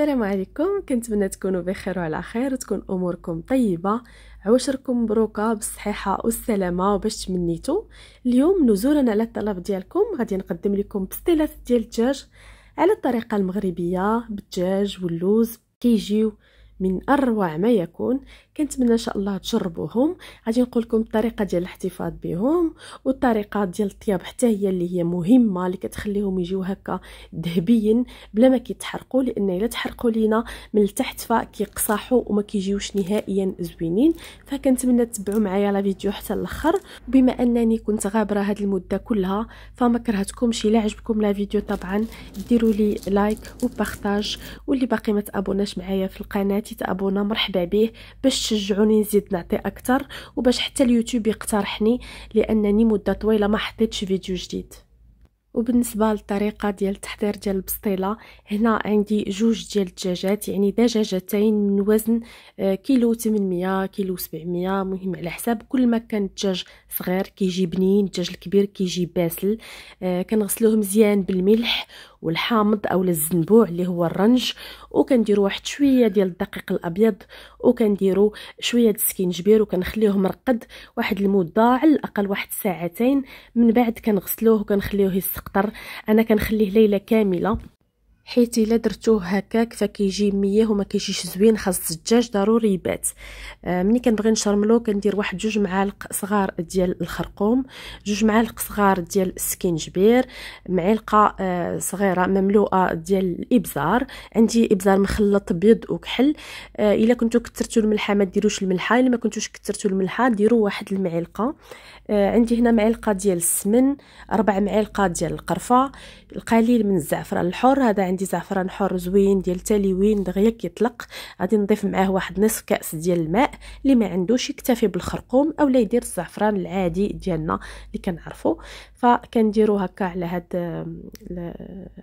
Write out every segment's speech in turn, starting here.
السلام عليكم كنتمنى تكونوا بخير وعلى خير وتكون اموركم طيبه عواشركم مبروكه بالصحيحه والسلامه وباش تمنيتو اليوم نزورا على الطلب ديالكم غادي نقدم لكم بستيلات ديال الدجاج على الطريقه المغربيه بالدجاج واللوز كيجيو من اروع ما يكون كنتمنى ان شاء الله تجربوهم غادي نقول لكم الطريقه ديال الاحتفاظ بهم والطريقه ديال الطياب حتى هي اللي هي مهمه اللي كتخليهم يجيو هكا ذهبيين بلا ما كيتحرقوا لان الا تحرقوا لينا من التحت فكيقصحوا وما كيجيوش نهائيا زوينين فكنتمنى تتبعوا معايا لا فيديو حتى الاخر بما انني كنت غابره هذه المده كلها فما كرهتكمش الا عجبكم لا فيديو طبعا ديروا لي لايك وبارطاج واللي باقي ما تابوناش معايا في القناه يتابونا مرحبا به باش تشجعوني نزيد نعطي اكثر وباش حتى اليوتيوب يقترحني لانني مده طويله ما حطيتش فيديو جديد وبالنسبه للطريقه ديال التحضير ديال البسطيله هنا عندي جوج ديال الدجاجات يعني دجاجتين من وزن آه، كيلو 800 كيلو 700 مهم على حساب كل ما كان الدجاج صغير كيجي بنين الدجاج الكبير كيجي باسل آه، كنغسلوه مزيان بالملح والحامض او الزنبوع اللي هو الرنج وكنديروا واحد شويه ديال الدقيق الابيض وكنديروا شويه ديال السكينجبير وكنخليوه مرقد واحد المده على الاقل واحد ساعتين من بعد كنغسلوه وكنخليوه يسقطر انا كنخليه ليله كامله حيت الا درتوه هكاك فكيجي ميه وما كيجيش زوين خاص الدجاج ضروري يبات آه، ملي كنبغي نشرملو كندير واحد جوج معالق صغار ديال الخرقوم جوج معالق صغار ديال السكينجبير معلقه آه صغيره مملوءه ديال الابزار عندي ابزار مخلط بيض وكحل آه الا كنتو كثرتو الملحه ما ديروش الملحه الا ما كنتوش كثرتو الملحه ديروا واحد المعلقه آه عندي هنا معلقه ديال السمن ربع معالق ديال القرفه القليل من الزعفران الحر هذا عندي زعفران حر زوين ديال تاليوين دغيا كيطلق غادي نضيف معاه واحد نصف كاس ديال الماء اللي ما عندوش يكتفي بالخرقوم اولا يدير الزعفران العادي ديالنا اللي كنعرفو فكنديرو هكا على هاد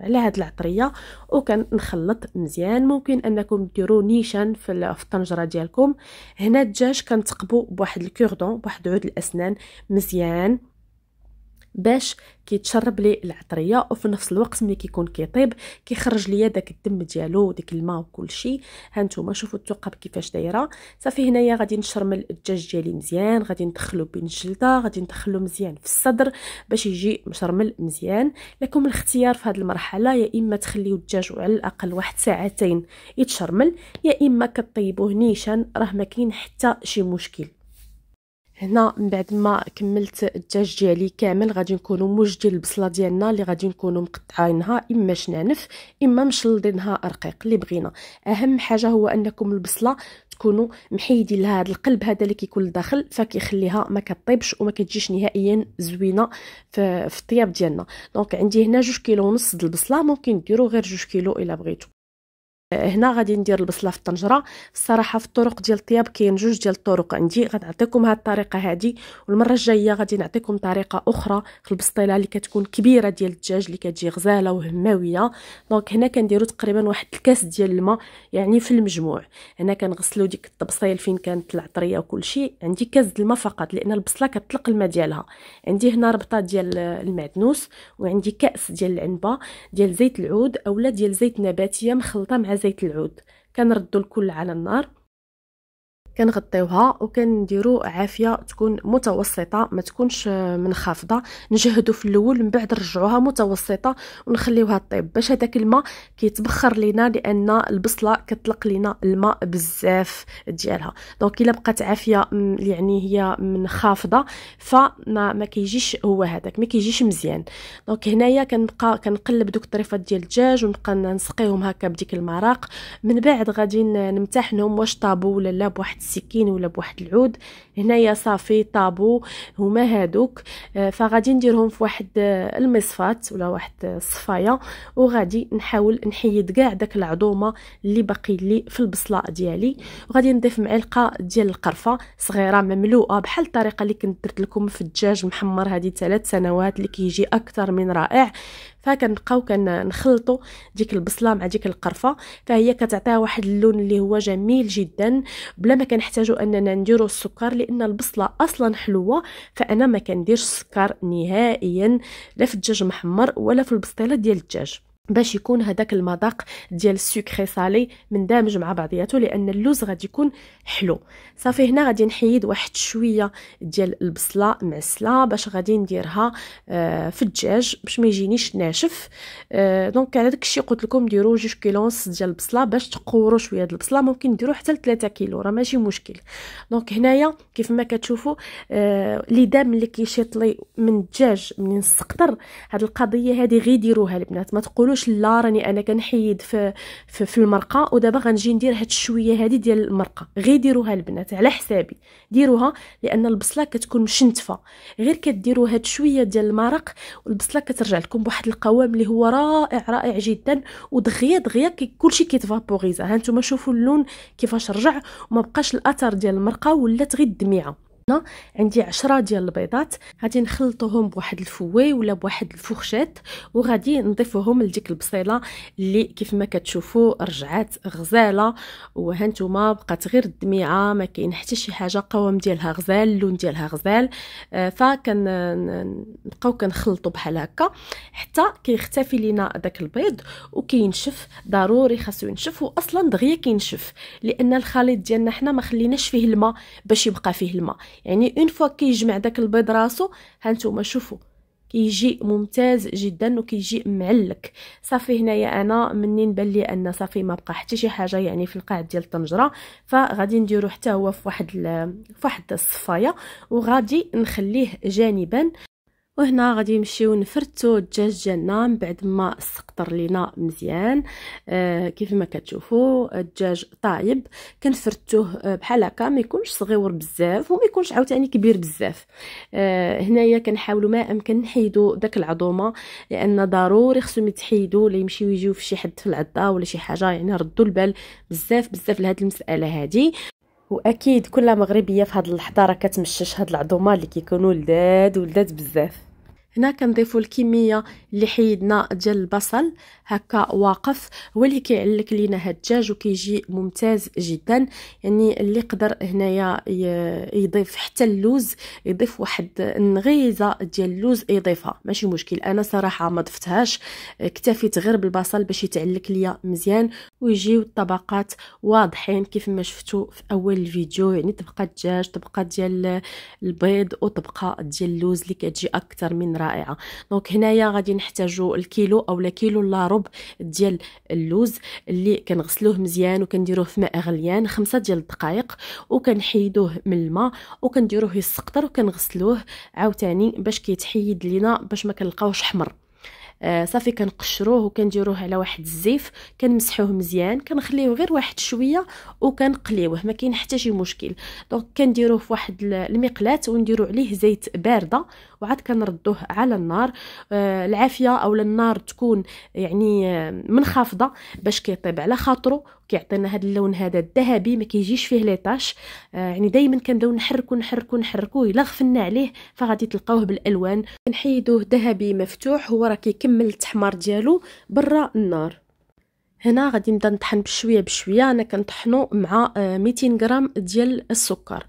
على هاد العطريه وكنخلط مزيان ممكن انكم ديروا نيشان في الطنجره ديالكم هنا الدجاج كنتقبو بواحد الكوردون بواحد عود الاسنان مزيان باش كيتشرب لي العطريه وفي نفس الوقت ملي كيكون كيطيب كيخرج ليا داك الدم ديالو وديك الماء وكلشي ها نتوما شوفوا الثقب كيفاش دايره صافي هنايا غادي نشرمل الدجاج ديالي مزيان غادي ندخلو بين الجلده غادي ندخلو مزيان في الصدر باش يجي مشرمل مزيان لكم الاختيار في هذه المرحله يا اما تخليو الدجاج على الاقل واحد ساعتين يتشرمل يا اما كطيبوه نيشان راه ما كاين حتى شي مشكل هنا من بعد ما كملت الدجاج ديالي كامل غادي نكونوا موجدين البصله ديالنا اللي غادي نكونوا مقطعينها اما شنانف اما مشلضينها رقيق اللي بغينا اهم حاجه هو انكم البصله تكونوا محيدين لها هذا القلب هذا اللي كيكون لداخل فكيخليها ما كطيبش وما كتجيش نهائيا زوينه في الطياب ديالنا دونك عندي هنا جوج كيلو ونص د البصله ممكن ديروا غير جوج كيلو الا بغيتو هنا غادي ندير البصله في الطنجره الصراحه في الطرق ديال الطياب كاين جوج ديال الطرق عندي غنعطيكم هاد الطريقه هادي والمره الجايه غادي نعطيكم طريقه اخرى في البسطيله اللي كتكون كبيره ديال الدجاج اللي كتجي غزاله وهماويه دونك هنا كنديروا تقريبا واحد الكاس ديال الماء يعني في المجموع هنا كنغسلوا ديك الطبصيل فين كانت العطريه وكل شيء عندي كاس د الماء فقط لان البصله كتطلق الماء ديالها عندي هنا ربطه ديال المعدنوس وعندي كاس ديال العنبه ديال زيت العود اولا ديال زيت نباتيه مخلطه مع زيت العود كنردو الكل على النار كنغطيوها وكنديروا عافيه تكون متوسطه ما تكونش منخفضه نجهدو في الاول من بعد نرجعوها متوسطه ونخليوها طيب باش هذاك الماء كيتبخر لينا لان البصله كتطلق لينا الماء بزاف ديالها دونك الا بقات عافيه يعني هي منخفضه فما ما كيجيش هو هذاك ما كيجيش مزيان دونك هنايا كنبقى كنقلب دوك الطريفات ديال الدجاج ونبقى نسقيهم هكا بديك المراق من بعد غادي نمتحنهم واش طابو ولا لا بواحد السكين ولا بواحد العود هنايا صافي طابو هما هادوك آه، فغادي نديرهم في واحد آه، المصفات ولا واحد الصفايه آه، وغادي نحاول نحيد كاع داك العظومه اللي باقي لي في البصله ديالي وغادي نضيف معلقه ديال القرفه صغيره مملوءه بحال الطريقه اللي كنت درت لكم في الدجاج محمر هذه ثلاث سنوات اللي كيجي اكثر من رائع فكنبقاو كنخلطوا ديك البصله مع ديك القرفه فهي كتعطيها واحد اللون اللي هو جميل جدا بلا ما كنحتاجوا اننا نديروا السكر لان البصله اصلا حلوه فانا ما كنديرش السكر نهائيا لا في الدجاج محمر ولا في البسطيله ديال الدجاج باش يكون هذاك المذاق ديال السكري صالي مندمج مع بعضياته لان اللوز غادي يكون حلو صافي هنا غادي نحيد واحد شويه ديال البصله معسله باش غادي نديرها آه، في الدجاج باش ما يجينيش ناشف آه، دونك على داك الشيء قلت لكم ديروا جوج كيلونس ديال البصله باش تقوروا شويه ديال البصله ممكن ديروا حتى ل 3 كيلو راه ماشي مشكل دونك هنايا كيف ما كتشوفوا اللي آه، دام اللي كيشيط لي من الدجاج منين السقطر هاد القضيه هذه غير ديروها البنات ما تقولوا واش لا راني انا كنحيد في في, في المرقه ودابا غنجي ندير هاد الشويه هادي ديال المرقه غير ديروها البنات على حسابي ديروها لان البصله كتكون مشنتفه غير كديروا هاد شويه ديال المرق والبصله كترجع لكم بواحد القوام اللي هو رائع رائع جدا ودغيا دغيا كلشي كيتفابوريزا ها نتوما شوفوا اللون كيفاش رجع وما بقاش الاثر ديال المرقه ولات غير الدميعه هنا عندي عشرة ديال البيضات غادي نخلطوهم بواحد الفوي ولا بواحد الفوخشات وغادي نضيفوهم لديك البصيله اللي كيف ما كتشوفوا رجعات غزاله وهانتوما بقات غير الدميعه ما كاين حتى شي حاجه قوام ديالها غزال اللون ديالها غزال آه، فكنبقاو كنخلطوا بحال هكا حتى كيختفي لينا داك البيض وكينشف ضروري خاصو ينشف واصلا دغيا كينشف لان الخليط ديالنا حنا ما خليناش فيه الماء باش يبقى فيه الماء يعني اون فوا كيجمع داك البيض راسو هانتوما شوفوا كيجي ممتاز جدا وكيجي معلك صافي هنايا انا منين بان لي ان صافي ما بقى حتى شي حاجه يعني في القاع ديال الطنجره فغادي نديرو حتى هو في واحد في واحد الصفايه وغادي نخليه جانبا وهنا غادي نمشيو نفرتو الدجاج ديالنا من بعد ما سقطر لينا مزيان آه كيف ما كتشوفوا الدجاج طايب كنفرتوه آه، بحال هكا ما يكونش صغير بزاف وما يكونش عاوتاني كبير بزاف آه هنايا كنحاولوا ما امكن نحيدو داك العظومه لان ضروري خصهم يتحيدوا لا يمشيو يجيو في شي حد في العضه ولا شي حاجه يعني ردوا البال بزاف بزاف لهاد المساله هذه واكيد كل مغربيه في هاد اللحظه راه كتمشش هاد العظومه اللي كيكونوا لداد ولذاذ بزاف هنا كنضيفوا الكميه اللي حيدنا ديال البصل هكا واقف هو اللي كيعلك لينا هاد الدجاج وكيجي ممتاز جدا يعني اللي قدر هنايا يضيف حتى اللوز يضيف واحد النغيزه ديال اللوز يضيفها ماشي مشكل انا صراحه ما ضفتهاش اكتفيت غير بالبصل باش يتعلك ليا مزيان ويجيو الطبقات واضحين كيف ما شفتوا في اول الفيديو يعني طبقه الدجاج طبقه ديال البيض وطبقه ديال اللوز اللي كتجي اكثر من رائع رائعه دونك هنايا غادي نحتاجو الكيلو اولا كيلو لا ربع ديال اللوز اللي كنغسلوه مزيان وكنديروه في ماء غليان خمسة ديال الدقائق وكنحيدوه من الماء وكنديروه يسقطر وكنغسلوه عاوتاني باش كيتحيد لينا باش ما كنلقاوش حمر آه صافي كنقشروه وكنديروه على واحد الزيف كنمسحوه مزيان كنخليوه غير واحد شويه وكنقليوه ما كاين حتى شي مشكل دونك كنديروه في واحد المقلاه ونديرو عليه زيت بارده وعاد كنردوه على النار آه، العافيه او النار تكون يعني آه، منخفضه باش كيطيب على خاطرو كيعطينا هذا اللون هذا الذهبي ما كيجيش فيه ليطاش آه يعني دائما كنبداو نحركو نحركو نحركو الا غفلنا عليه فغادي تلقاوه بالالوان نحيدوه ذهبي مفتوح هو راه كيكمل التحمار ديالو برا النار هنا غادي نبدا نطحن بشويه بشويه انا كنطحنو مع 200 آه، غرام ديال السكر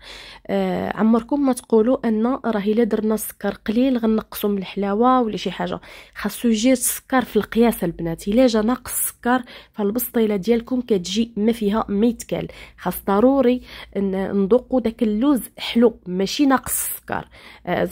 آه، عمركم ما تقولوا ان راه الا درنا السكر قليل غنقصو من الحلاوه ولا شي حاجه خاصو يجي السكر في القياس البنات الا جا ناقص السكر فالبسطيله ديالكم كتجي ما فيها ما يتكال خاص ضروري نذوقوا داك اللوز حلو ماشي ناقص السكر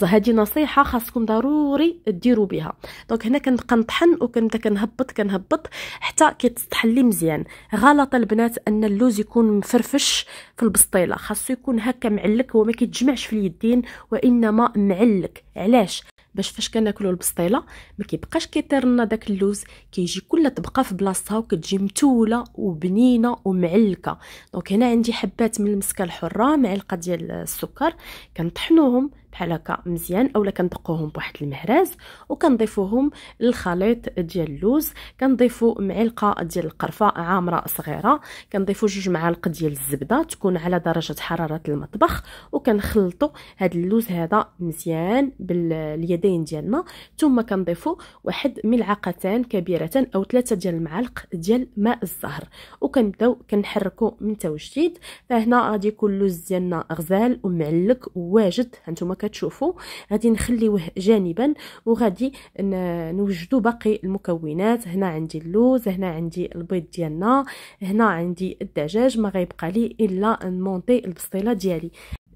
هذه آه، نصيحه خاصكم ضروري ديروا بها دونك هنا كنبقى نطحن وكنبدا كنهبط كنهبط حتى كي تحلي مزيان غلط البنات ان اللوز يكون مفرفش في البسطيله خاصو يكون هكا معلك وما كيتجمعش في اليدين وانما معلك علاش باش فاش كناكلو البسطيله ما كيبقاش كيطير لنا داك اللوز كيجي كل طبقه في بلاصتها وكتجي متوله وبنينه ومعلكه دونك هنا عندي حبات من المسكه الحره معلقه ديال السكر كنطحنوهم بحال هكا مزيان اولا كندقوهم بواحد المهراز وكنضيفوهم للخليط ديال اللوز كنضيفو معلقه ديال القرفه عامره صغيره كنضيفو جوج معالق ديال الزبده تكون على درجه حراره المطبخ وكنخلطو هاد اللوز هذا مزيان باليدين ديالنا ثم كنضيفو واحد ملعقتان كبيرتان او ثلاثه ديال المعالق ديال ماء الزهر وكنبداو كنحركو من تو جديد فهنا غادي يكون اللوز ديالنا غزال ومعلك وواجد هانتوما كتشوفوا غادي نخليوه جانبا وغادي نوجدوا باقي المكونات هنا عندي اللوز هنا عندي البيض ديالنا هنا عندي الدجاج ما غيبقى لي الا نمونطي البسطيله ديالي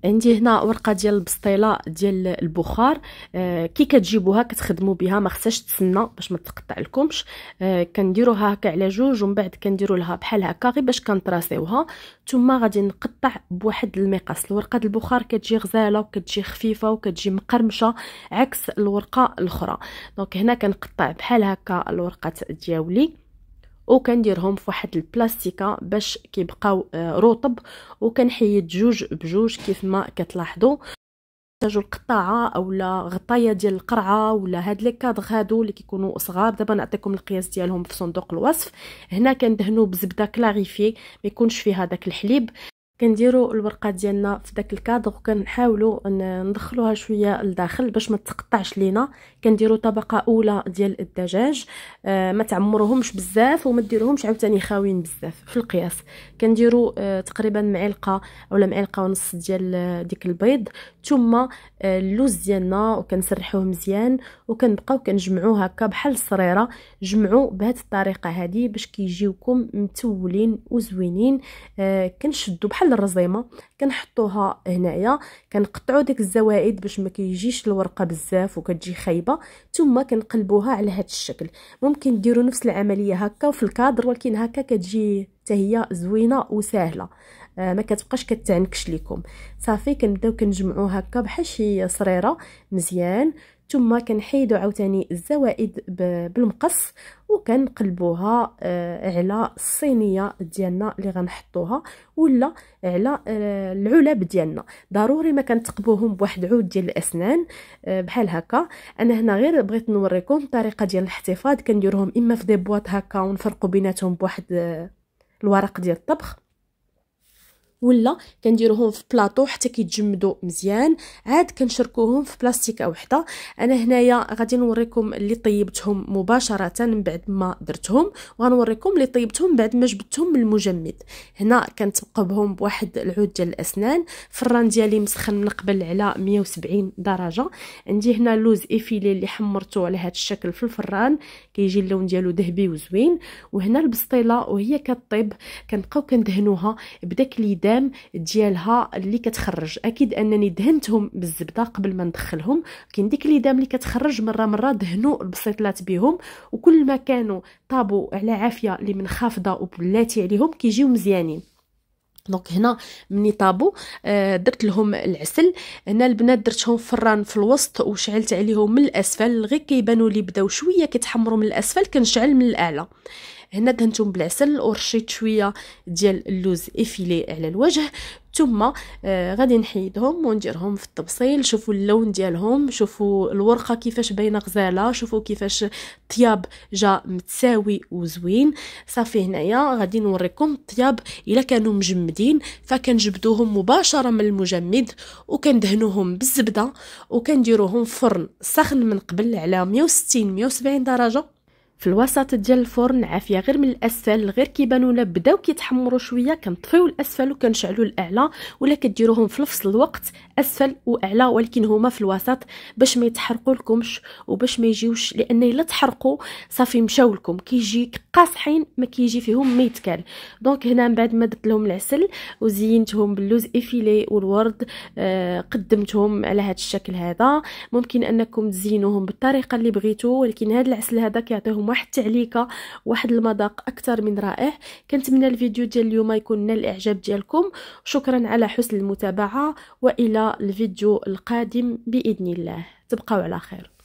عندي هنا ورقه ديال البسطيله ديال البخار آه كي كتجيبوها كتخدموا بها ما خصهاش تسنى باش ما تقطع لكمش آه كنديروها هكا على جوج ومن بعد كنديروا لها بحال هكا غير باش كنطراسيوها ثم غادي نقطع بواحد المقص الورقه البخار كتجي غزاله وكتجي خفيفه وكتجي مقرمشه عكس الورقه الاخرى دونك هنا كنقطع بحال هكا الورقه دياولي وكنديرهم فواحد البلاستيكه باش كيبقاو آه، رطب وكنحيد جوج بجوج كيف ما كتلاحظوا تاجو القطاعه اولا غطايه ديال القرعه ولا هاد لي كادغ هادو اللي كيكونوا صغار دابا نعطيكم القياس ديالهم في صندوق الوصف هنا كندهنوا بزبده كلاريفي ما يكونش فيها داك الحليب كنديروا الورقه ديالنا في داك الكادر وكنحاولوا ندخلوها شويه لداخل باش ما تقطعش لينا كنديروا طبقه اولى ديال الدجاج آه، ما تعمروهمش بزاف وما ديرهمش عاوتاني خاويين بزاف في القياس كنديروا آه، تقريبا معلقه اولا معلقه ونص ديال آه، ديك البيض ثم اللوز ديالنا وكنسرحوه مزيان وكنبقاو كنجمعوه هكا بحال الصريره جمعوا بهذه الطريقه هذه باش كيجيوكم متولين وزوينين كنشدوا بحال الرزيمه كنحطوها هنايا كنقطعوا ديك الزوائد باش ما كيجيش الورقه بزاف وكتجي خايبه ثم كنقلبوها على هذا الشكل ممكن ديروا نفس العمليه هكا في الكادر ولكن هكا كتجي حتى هي زوينه وسهله آه ما كتبقاش كتعنكش ليكم صافي كنبداو كنجمعو هكا بحال شي صريره مزيان ثم كنحيدو عاوتاني الزوائد بالمقص وكنقلبوها آه، على الصينيه ديالنا اللي غنحطوها ولا على آه، العلب ديالنا ضروري ما كنتقبوهم بواحد عود ديال الاسنان آه، بحال هكا انا هنا غير بغيت نوريكم الطريقه ديال الاحتفاظ كنديرهم اما في دي بواط هكا ونفرقوا بيناتهم بواحد الورق ديال الطبخ ولا كنديروهم في بلاطو حتى كيتجمدوا مزيان عاد كنشركوهم في بلاستيكه وحده انا هنايا غادي نوريكم اللي طيبتهم مباشره من بعد ما درتهم وغنوريكم اللي طيبتهم بعد ما جبدتهم من المجمد هنا كنتقبهم بواحد العود ديال الاسنان الفران ديالي مسخن من قبل على 170 درجه عندي هنا لوز افيلي اللي حمرته على هذا الشكل في الفران كيجي اللون ديالو ذهبي وزوين وهنا البسطيله وهي كطيب كنبقاو كندهنوها بداك اليد الخدام ديالها اللي كتخرج اكيد انني دهنتهم بالزبده قبل ما ندخلهم كاين ديك دام اللي كتخرج مره مره دهنوا البسيطلات بهم وكل ما كانوا طابوا على عافيه اللي منخفضه وبلاتي عليهم كيجيو مزيانين دونك هنا مني طابو آه، درت لهم العسل هنا البنات درتهم فران في الوسط وشعلت عليهم من الاسفل غير كيبانوا لي بداو شويه كيتحمروا من الاسفل كنشعل من الاعلى هنا دهنتهم بالعسل ورشيت شويه ديال اللوز افيلي على الوجه ثم آه غادي نحيدهم ونديرهم في التبصيل شوفوا اللون ديالهم شوفوا الورقه كيفاش باينه غزاله شوفوا كيفاش الطياب جا متساوي وزوين صافي هنايا غادي نوريكم الطياب الا كانوا مجمدين فكنجبدوهم مباشره من المجمد وكندهنوهم بالزبده وكنديروهم في فرن سخن من قبل على 160 170 درجه في الوسط ديال الفرن عافيه غير من الاسفل غير كيبانوا لنا بداو كيتحمروا شويه كنطفيو الاسفل وكنشعلوا الاعلى ولا كديروهم في نفس الوقت اسفل واعلى ولكن هما في الوسط باش ما يتحرقوا لكمش وباش ما يجيوش لان الا تحرقوا صافي مشاو لكم كيجي قاصحين ما كيجي فيهم ما يتكال دونك هنا من بعد ما درت لهم العسل وزينتهم باللوز افيلي والورد آه قدمتهم على هذا الشكل هذا ممكن انكم تزينوهم بالطريقه اللي بغيتو ولكن هذا العسل هذا كيعطيهم واحد التعليقه واحد المذاق اكثر من رائع كنتمنى الفيديو ديال اليوم يكون نال الاعجاب ديالكم شكرا على حسن المتابعه والى الفيديو القادم باذن الله تبقاو على خير